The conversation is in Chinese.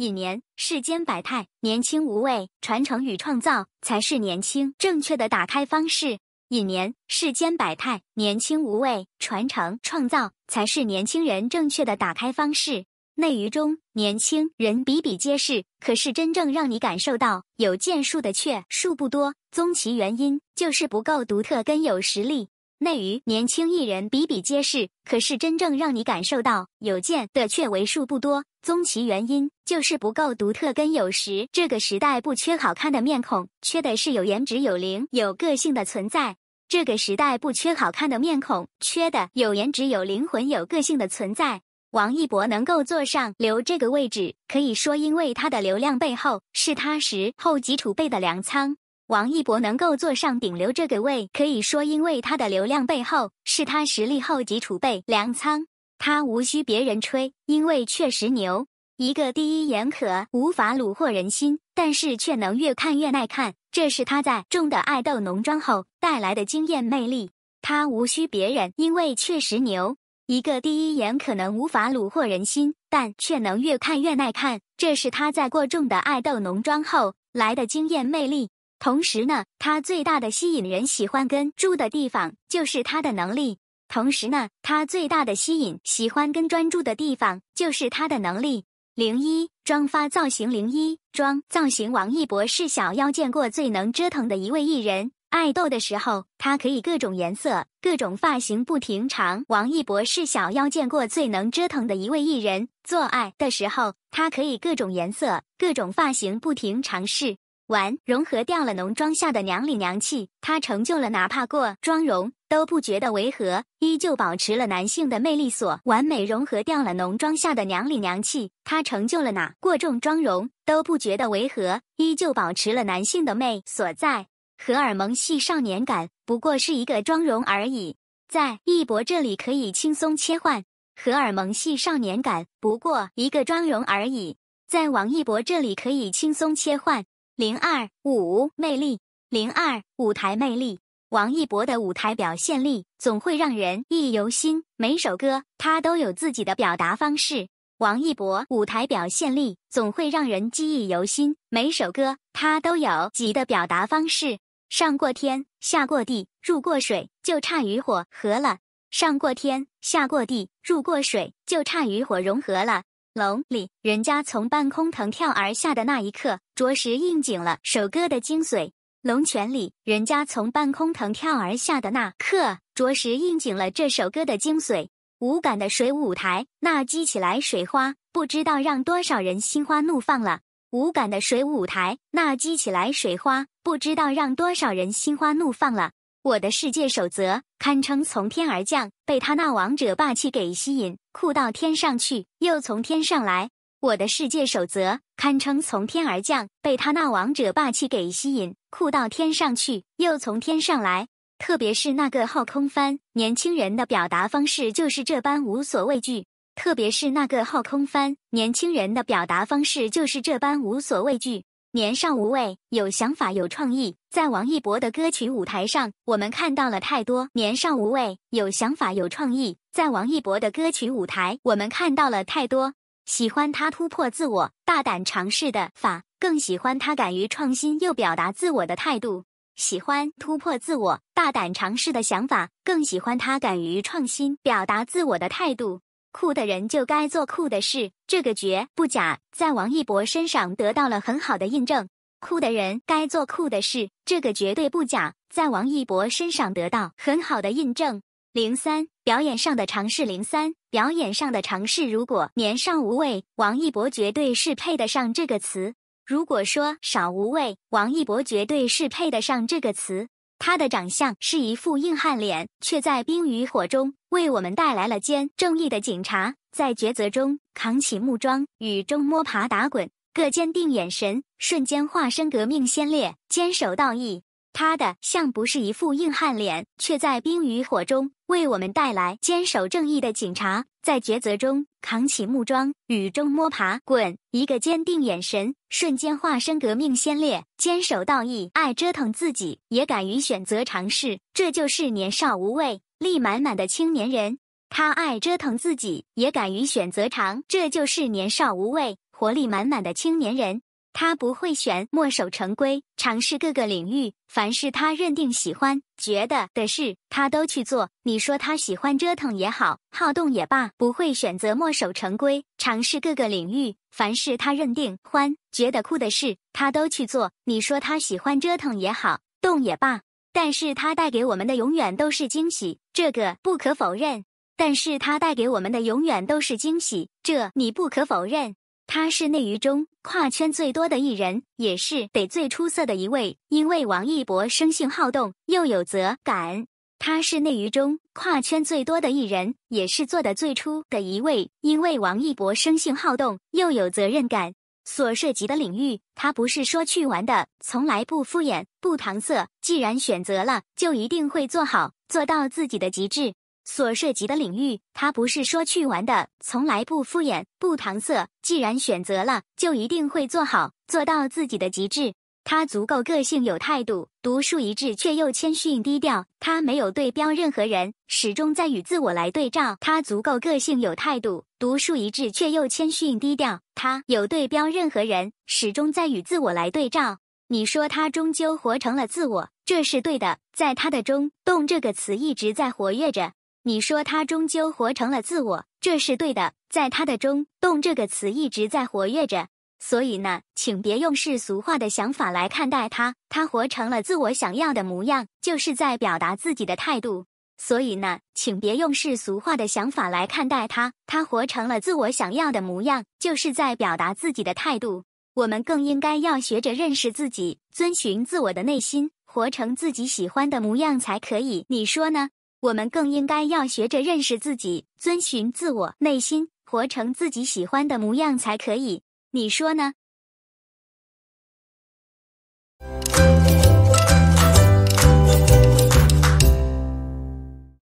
隐年，世间百态，年轻无畏，传承与创造才是年轻正确的打开方式。隐年，世间百态，年轻无畏，传承创造才是年轻人正确的打开方式。内娱中，年轻人比比皆是，可是真正让你感受到有建树的却数不多。终其原因，就是不够独特跟有实力。内娱年轻艺人比比皆是，可是真正让你感受到有见的却为数不多。究其原因，就是不够独特。跟有时这个时代不缺好看的面孔，缺的是有颜值、有灵、有个性的存在。这个时代不缺好看的面孔，缺的有颜值、有灵魂、有个性的存在。王一博能够坐上刘这个位置，可以说因为他的流量背后是他实后级储备的粮仓。王一博能够坐上顶流这个位，可以说因为他的流量背后是他实力后级储备粮仓。他无需别人吹，因为确实牛。一个第一眼可无法虏获人心，但是却能越看越耐看，这是他在重的爱豆浓妆后带来的惊艳魅力。他无需别人，因为确实牛。一个第一眼可能无法虏获人心，但却能越看越耐看，这是他在过重的爱豆浓妆后来的惊艳魅力。同时呢，他最大的吸引人喜欢跟住的地方，就是他的能力。同时呢，他最大的吸引、喜欢跟专注的地方，就是他的能力。零一妆发造型，零一妆造型。王一博是小妖见过最能折腾的一位艺人。爱豆的时候，他可以各种颜色、各种发型不停尝。王一博是小妖见过最能折腾的一位艺人。做爱的时候，他可以各种颜色、各种发型不停尝试。完，融合掉了浓妆下的娘里娘气，他成就了哪怕过妆容。都不觉得违和，依旧保持了男性的魅力所，完美融合掉了浓妆下的娘里娘气。他成就了哪过重妆容都不觉得违和，依旧保持了男性的魅所在。荷尔蒙系少年感不过是一个妆容而已，在一博这里可以轻松切换。荷尔蒙系少年感不过一个妆容而已，在王一博这里可以轻松切换。零二五魅力，零二舞台魅力。王一博的舞台表现力总会让人记忆犹新，每首歌他都有自己的表达方式。王一博舞台表现力总会让人记忆犹新，每首歌他都有己的表达方式。上过天下过地入过水，就差与火合了。上过天下过地入过水，就差与火融合了。龙里人家从半空腾跳而下的那一刻，着实应景了首歌的精髓。龙泉里，人家从半空腾跳而下的那刻，着实应景了这首歌的精髓。无感的水舞台，那激起来水花，不知道让多少人心花怒放了。无感的水舞台，那激起来水花，不知道让多少人心花怒放了。我的世界守则堪称从天而降，被他那王者霸气给吸引，酷到天上去，又从天上来。我的世界守则堪称从天而降，被他那王者霸气给吸引，酷到天上去，又从天上来。特别是那个号空翻，年轻人的表达方式就是这般无所畏惧。特别是那个号空翻，年轻人的表达方式就是这般无所畏惧。年少无畏，有想法，有创意。在王一博的歌曲舞台上，我们看到了太多。年少无畏，有想法，有创意。在王一博的歌曲舞台，我们看到了太多。喜欢他突破自我、大胆尝试的法，更喜欢他敢于创新又表达自我的态度。喜欢突破自我、大胆尝试的想法，更喜欢他敢于创新、表达自我的态度。酷的人就该做酷的事，这个绝不假，在王一博身上得到了很好的印证。酷的人该做酷的事，这个绝对不假，在王一博身上得到很好的印证。零三表演上的尝试，零三表演上的尝试。如果年少无畏，王一博绝对是配得上这个词。如果说少无畏，王一博绝对是配得上这个词。他的长相是一副硬汉脸，却在冰与火中为我们带来了坚正义的警察，在抉择中扛起木桩，雨中摸爬打滚，各坚定眼神，瞬间化身革命先烈，坚守道义。他的像不是一副硬汉脸，却在冰与火中。为我们带来坚守正义的警察，在抉择中扛起木桩，雨中摸爬滚，一个坚定眼神，瞬间化身革命先烈。坚守道义，爱折腾自己，也敢于选择尝试，这就是年少无畏、力满满的青年人。他爱折腾自己，也敢于选择尝，这就是年少无畏、活力满满的青年人。他不会选墨守成规，尝试各个领域。凡是他认定喜欢、觉得的事，他都去做。你说他喜欢折腾也好，好动也罢，不会选择墨守成规，尝试各个领域。凡是他认定欢、觉得酷的事，他都去做。你说他喜欢折腾也好，动也罢，但是他带给我们的永远都是惊喜，这个不可否认。但是他带给我们的永远都是惊喜，这你不可否认。他是内娱中跨圈最多的艺人，也是得最出色的一位。因为王一博生性好动，又有责任感。他是内娱中跨圈最多的艺人，也是做的最出的一位。因为王一博生性好动，又有责任感，所涉及的领域，他不是说去玩的，从来不敷衍、不搪塞。既然选择了，就一定会做好，做到自己的极致。所涉及的领域，他不是说去玩的，从来不敷衍、不搪塞。既然选择了，就一定会做好，做到自己的极致。他足够个性有态度，独树一帜却又谦逊低调。他没有对标任何人，始终在与自我来对照。他足够个性有态度，独树一帜却又谦逊低调。他有对标任何人，始终在与自我来对照。你说他终究活成了自我，这是对的。在他的中“动”这个词一直在活跃着。你说他终究活成了自我，这是对的。在他的中动这个词一直在活跃着，所以呢，请别用世俗化的想法来看待他，他活成了自我想要的模样，就是在表达自己的态度。所以呢，请别用世俗化的想法来看待他，他活成了自我想要的模样，就是在表达自己的态度。我们更应该要学着认识自己，遵循自我的内心，活成自己喜欢的模样才可以。你说呢？我们更应该要学着认识自己，遵循自我内心，活成自己喜欢的模样才可以。你说呢？